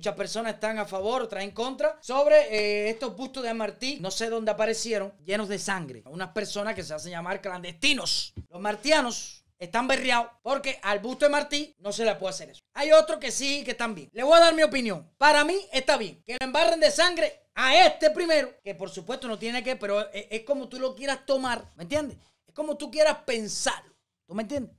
Muchas personas están a favor, otras en contra. Sobre eh, estos bustos de Martí, no sé dónde aparecieron, llenos de sangre. Unas personas que se hacen llamar clandestinos. Los martianos están berreados porque al busto de Martí no se le puede hacer eso. Hay otros que sí, que están bien. Le voy a dar mi opinión. Para mí está bien. Que lo embarren de sangre a este primero, que por supuesto no tiene que, pero es, como tú lo quieras tomar. ¿Me entiendes? Es como tú quieras pensarlo. ¿Tú me entiendes?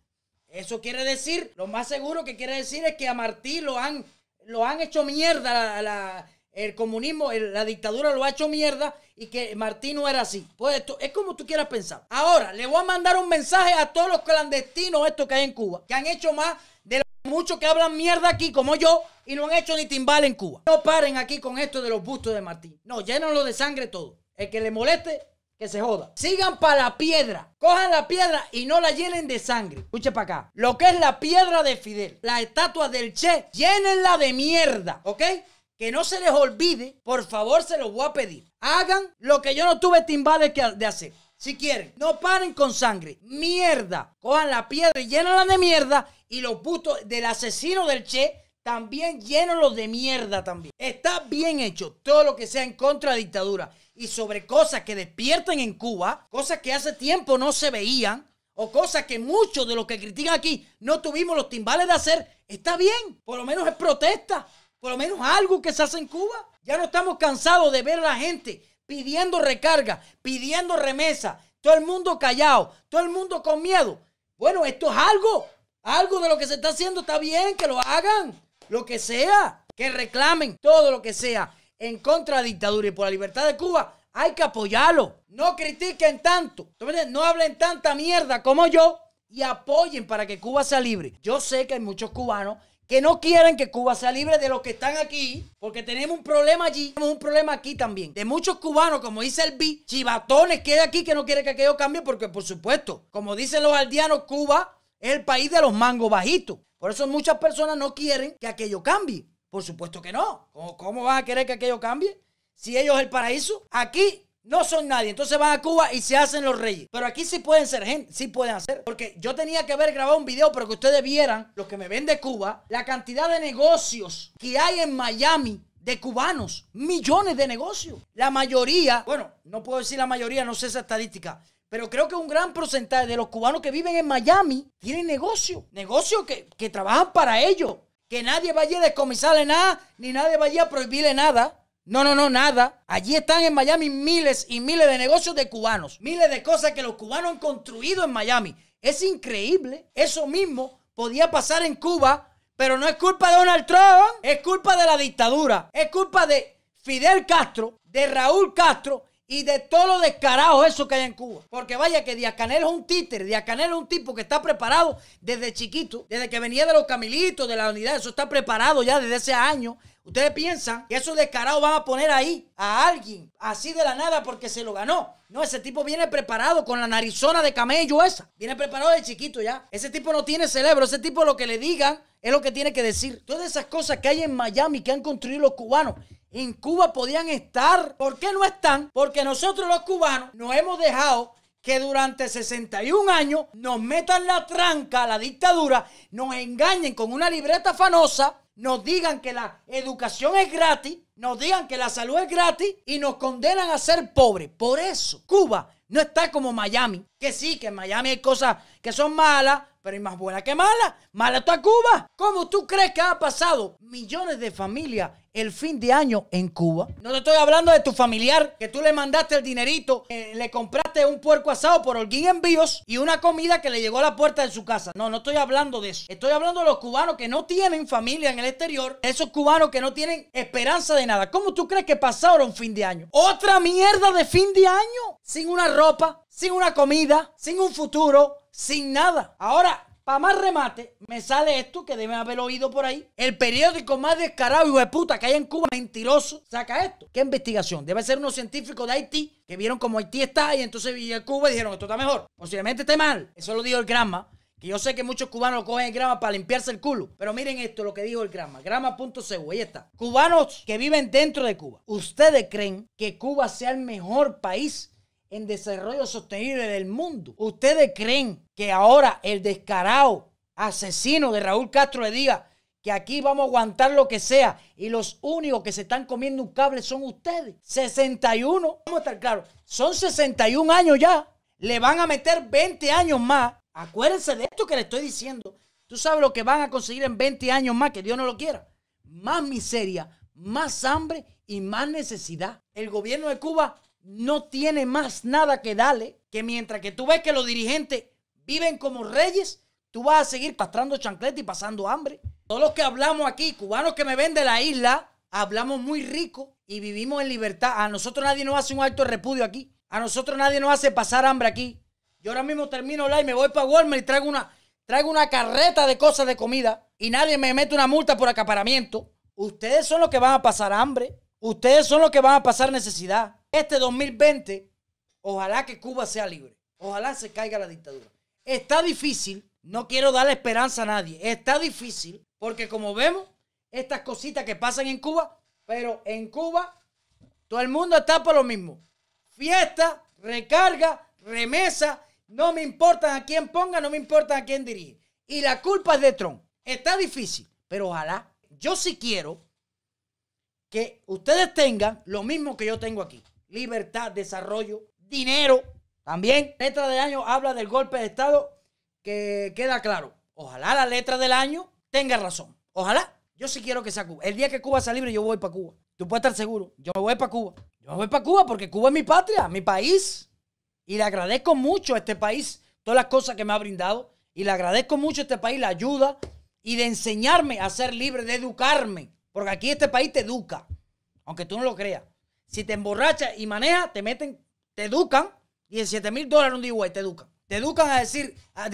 Eso quiere decir, lo más seguro que quiere decir es que a Martí lo han lo han hecho mierda, el comunismo, la dictadura lo ha hecho mierda y que Martín no era así. Pues esto es como tú quieras pensar. Ahora, le voy a mandar un mensaje a todos los clandestinos estos que hay en Cuba, que han hecho más de los muchos que hablan mierda aquí, como yo, y no han hecho ni timbal en Cuba. No paren aquí con esto de los bustos de Martín. No, lo de sangre todo. El que le moleste, que se joda. Sigan para la piedra. Cojan la piedra y no la llenen de sangre. Escuchen para acá. Lo que es la piedra de Fidel, la estatua del Che, Llenenla de mierda, ¿ok? Que no se les olvide, por favor se los voy a pedir. Hagan lo que yo no tuve timbales de hacer. Si quieren, no paren con sangre. Mierda. Cojan la piedra y llénenla de mierda. Y los putos. del asesino del Che también los de mierda también. Está bien hecho todo lo que sea en contra de dictadura y sobre cosas que despiertan en Cuba, cosas que hace tiempo no se veían o cosas que muchos de los que critican aquí no tuvimos los timbales de hacer, está bien, por lo menos es protesta, por lo menos algo que se hace en Cuba. Ya no estamos cansados de ver a la gente pidiendo recarga, pidiendo remesa, todo el mundo callado, todo el mundo con miedo. Bueno, esto es algo, algo de lo que se está haciendo está bien, que lo hagan lo que sea, que reclamen todo lo que sea en contra de la dictadura y por la libertad de Cuba, hay que apoyarlo. No critiquen tanto, no hablen tanta mierda como yo y apoyen para que Cuba sea libre. Yo sé que hay muchos cubanos que no quieren que Cuba sea libre de los que están aquí, porque tenemos un problema allí, tenemos un problema aquí también. De muchos cubanos, como dice el B, chivatones que de aquí que no quiere que aquello cambie, porque por supuesto, como dicen los aldeanos, Cuba es el país de los mangos bajitos. Por eso muchas personas no quieren que aquello cambie. Por supuesto que no. ¿Cómo, cómo a querer que aquello cambie? Si ellos el paraíso, aquí no son nadie. Entonces van a Cuba y se hacen los reyes. Pero aquí sí pueden ser gente, sí pueden hacer. Porque yo tenía que haber grabado un video, para que ustedes vieran, los que me ven de Cuba, la cantidad de negocios que hay en Miami de cubanos. Millones de negocios. La mayoría, bueno, no puedo decir la mayoría, no sé esa estadística. Pero creo que un gran porcentaje de los cubanos que viven en Miami tienen negocio. Negocio que, que trabajan para ellos. Que nadie vaya a descomisarle nada, ni nadie vaya a prohibirle nada. No, no, no, nada. Allí están en Miami miles y miles de negocios de cubanos. Miles de cosas que los cubanos han construido en Miami. Es increíble. Eso mismo podía pasar en Cuba, pero no es culpa de Donald Trump. Es culpa de la dictadura. Es culpa de Fidel Castro, de Raúl Castro y de todo lo descarado eso que hay en Cuba. Porque vaya que Díaz Canel es un títer, Díaz Canel es un tipo que está preparado desde chiquito, desde que venía de los Camilitos, de la unidad, eso está preparado ya desde ese año. Ustedes piensan que esos descarados van a poner ahí a alguien así de la nada porque se lo ganó. No, ese tipo viene preparado con la narizona de camello esa. Viene preparado de chiquito ya. Ese tipo no tiene cerebro. Ese tipo lo que le digan es lo que tiene que decir. Todas esas cosas que hay en Miami que han construido los cubanos en Cuba podían estar. ¿Por qué no están? Porque nosotros los cubanos nos hemos dejado que durante 61 años nos metan la tranca a la dictadura, nos engañen con una libreta fanosa, nos digan que la educación es gratis, nos digan que la salud es gratis y nos condenan a ser pobres. Por eso, Cuba no está como Miami, que sí, que en Miami hay cosas que son malas, pero hay más buenas que malas. Mala está Cuba. ¿Cómo tú crees que ha pasado millones de familias el fin de año en Cuba? No te estoy hablando de tu familiar, que tú le mandaste el dinerito, eh, le compraste un puerco asado por Holguín Envíos y una comida que le llegó a la puerta de su casa. No, no estoy hablando de eso. Estoy hablando de los cubanos que no tienen familia en el exterior, esos cubanos que no tienen esperanza de nada. ¿Cómo tú crees que pasaron fin de año? Otra mierda de fin de año sin una ropa, sin una comida, sin un futuro, sin nada. Ahora, para más remate, me sale esto que deben haber oído por ahí. El periódico más descarado y de puta que hay en Cuba, mentiroso, saca esto. ¿Qué investigación? Debe ser unos científicos de Haití que vieron cómo Haití está y entonces en Cuba y dijeron, esto está mejor. Posiblemente esté mal. Eso lo dijo el Grama. Que yo sé que muchos cubanos cogen el grama para limpiarse el culo. Pero miren esto, lo que dijo el grama. Grama.cu, ahí está. Cubanos que viven dentro de Cuba. ¿Ustedes creen que Cuba sea el mejor país en desarrollo sostenible del mundo. ¿Ustedes creen que ahora el descarado asesino de Raúl Castro le diga que aquí vamos a aguantar lo que sea y los únicos que se están comiendo un cable son ustedes? 61, vamos a estar claros, son 61 años ya. Le van a meter 20 años más. Acuérdense de esto que le estoy diciendo. Tú sabes lo que van a conseguir en 20 años más, que Dios no lo quiera. Más miseria, más hambre y más necesidad. El gobierno de Cuba no tiene más nada que darle, que mientras que tú ves que los dirigentes viven como reyes, tú vas a seguir pastrando chancleta y pasando hambre. Todos los que hablamos aquí, cubanos que me ven de la isla, hablamos muy rico y vivimos en libertad. A nosotros nadie nos hace un alto repudio aquí. A nosotros nadie nos hace pasar hambre aquí. Yo ahora mismo termino la y me voy para Walmart y traigo una, traigo una carreta de cosas de comida y nadie me mete una multa por acaparamiento. Ustedes son los que van a pasar hambre. Ustedes son los que van a pasar necesidad. Este 2020, ojalá que Cuba sea libre. Ojalá se caiga la dictadura. Está difícil, no quiero darle esperanza a nadie. Está difícil porque como vemos, estas cositas que pasan en Cuba, pero en Cuba todo el mundo está por lo mismo. Fiesta, recarga, remesa, no me importa a quién ponga, no me importa a quién dirige. Y la culpa es de Trump. Está difícil, pero ojalá. Yo sí quiero que ustedes tengan lo mismo que yo tengo aquí libertad, desarrollo, dinero. También, letra del año habla del golpe de Estado que queda claro. Ojalá la letra del año tenga razón. Ojalá. Yo sí quiero que sea Cuba. El día que Cuba sea libre, yo voy para Cuba. Tú puedes estar seguro. Yo me voy para Cuba. Yo me voy para Cuba porque Cuba es mi patria, mi país. Y le agradezco mucho a este país todas las cosas que me ha brindado. Y le agradezco mucho a este país la ayuda y de enseñarme a ser libre, de educarme. Porque aquí este país te educa, aunque tú no lo creas. Si te emborrachas y manejas, te meten, te educan. 17 mil dólares un DUI, te educan. Te educan a decir, a,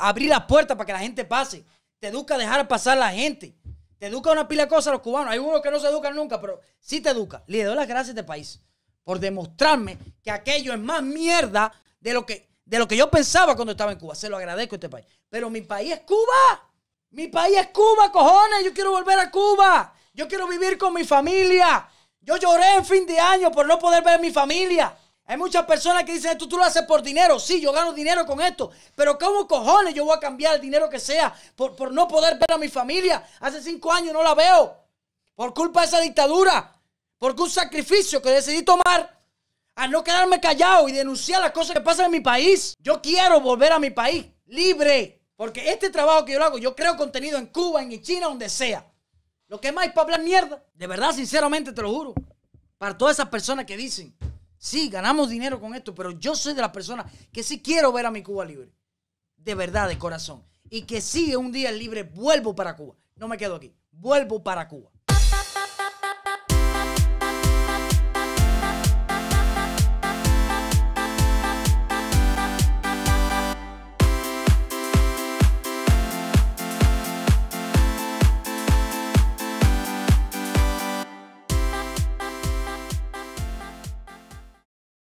abrir las puertas para que la gente pase. Te educa a dejar pasar la gente. Te educa una pila de cosas a los cubanos. Hay unos que no se educan nunca, pero sí te educa. Le doy las gracias a este país por demostrarme que aquello es más mierda de lo que, de lo que yo pensaba cuando estaba en Cuba. Se lo agradezco a este país. Pero mi país es Cuba. Mi país es Cuba, cojones. Yo quiero volver a Cuba. Yo quiero vivir con mi familia. Yo lloré en fin de año por no poder ver a mi familia. Hay muchas personas que dicen, esto tú lo haces por dinero. Sí, yo gano dinero con esto. Pero ¿cómo cojones yo voy a cambiar el dinero que sea por, por no poder ver a mi familia? Hace cinco años no la veo. Por culpa de esa dictadura. Porque un sacrificio que decidí tomar a no quedarme callado y denunciar las cosas que pasan en mi país. Yo quiero volver a mi país libre. Porque este trabajo que yo hago, yo creo contenido en Cuba, en China, donde sea. Lo que más es para hablar mierda. De verdad, sinceramente, te lo juro. Para todas esas personas que dicen, sí, ganamos dinero con esto, pero yo soy de las personas que sí quiero ver a mi Cuba libre. De verdad, de corazón. Y que sí, un día libre vuelvo para Cuba. No me quedo aquí. Vuelvo para Cuba.